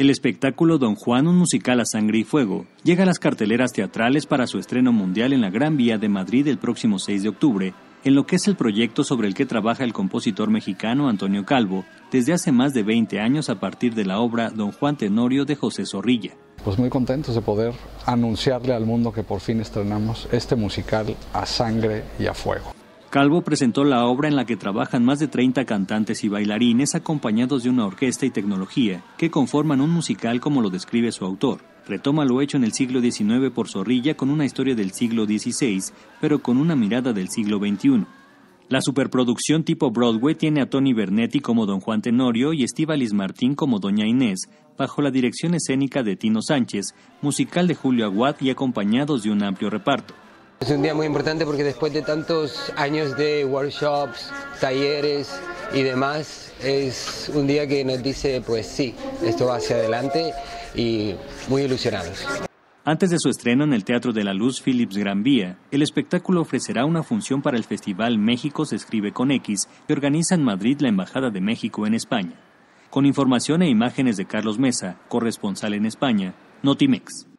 El espectáculo Don Juan, un musical a sangre y fuego, llega a las carteleras teatrales para su estreno mundial en la Gran Vía de Madrid el próximo 6 de octubre, en lo que es el proyecto sobre el que trabaja el compositor mexicano Antonio Calvo desde hace más de 20 años a partir de la obra Don Juan Tenorio de José Zorrilla. Pues muy contentos de poder anunciarle al mundo que por fin estrenamos este musical a sangre y a fuego. Calvo presentó la obra en la que trabajan más de 30 cantantes y bailarines acompañados de una orquesta y tecnología que conforman un musical como lo describe su autor. Retoma lo hecho en el siglo XIX por Zorrilla con una historia del siglo XVI, pero con una mirada del siglo XXI. La superproducción tipo Broadway tiene a Tony Bernetti como Don Juan Tenorio y Estíbalis Martín como Doña Inés, bajo la dirección escénica de Tino Sánchez, musical de Julio Aguad y acompañados de un amplio reparto. Es un día muy importante porque después de tantos años de workshops, talleres y demás, es un día que nos dice, pues sí, esto va hacia adelante y muy ilusionados. Antes de su estreno en el Teatro de la Luz Philips Gran Vía, el espectáculo ofrecerá una función para el Festival México se escribe con X que organiza en Madrid la Embajada de México en España. Con información e imágenes de Carlos Mesa, corresponsal en España, Notimex.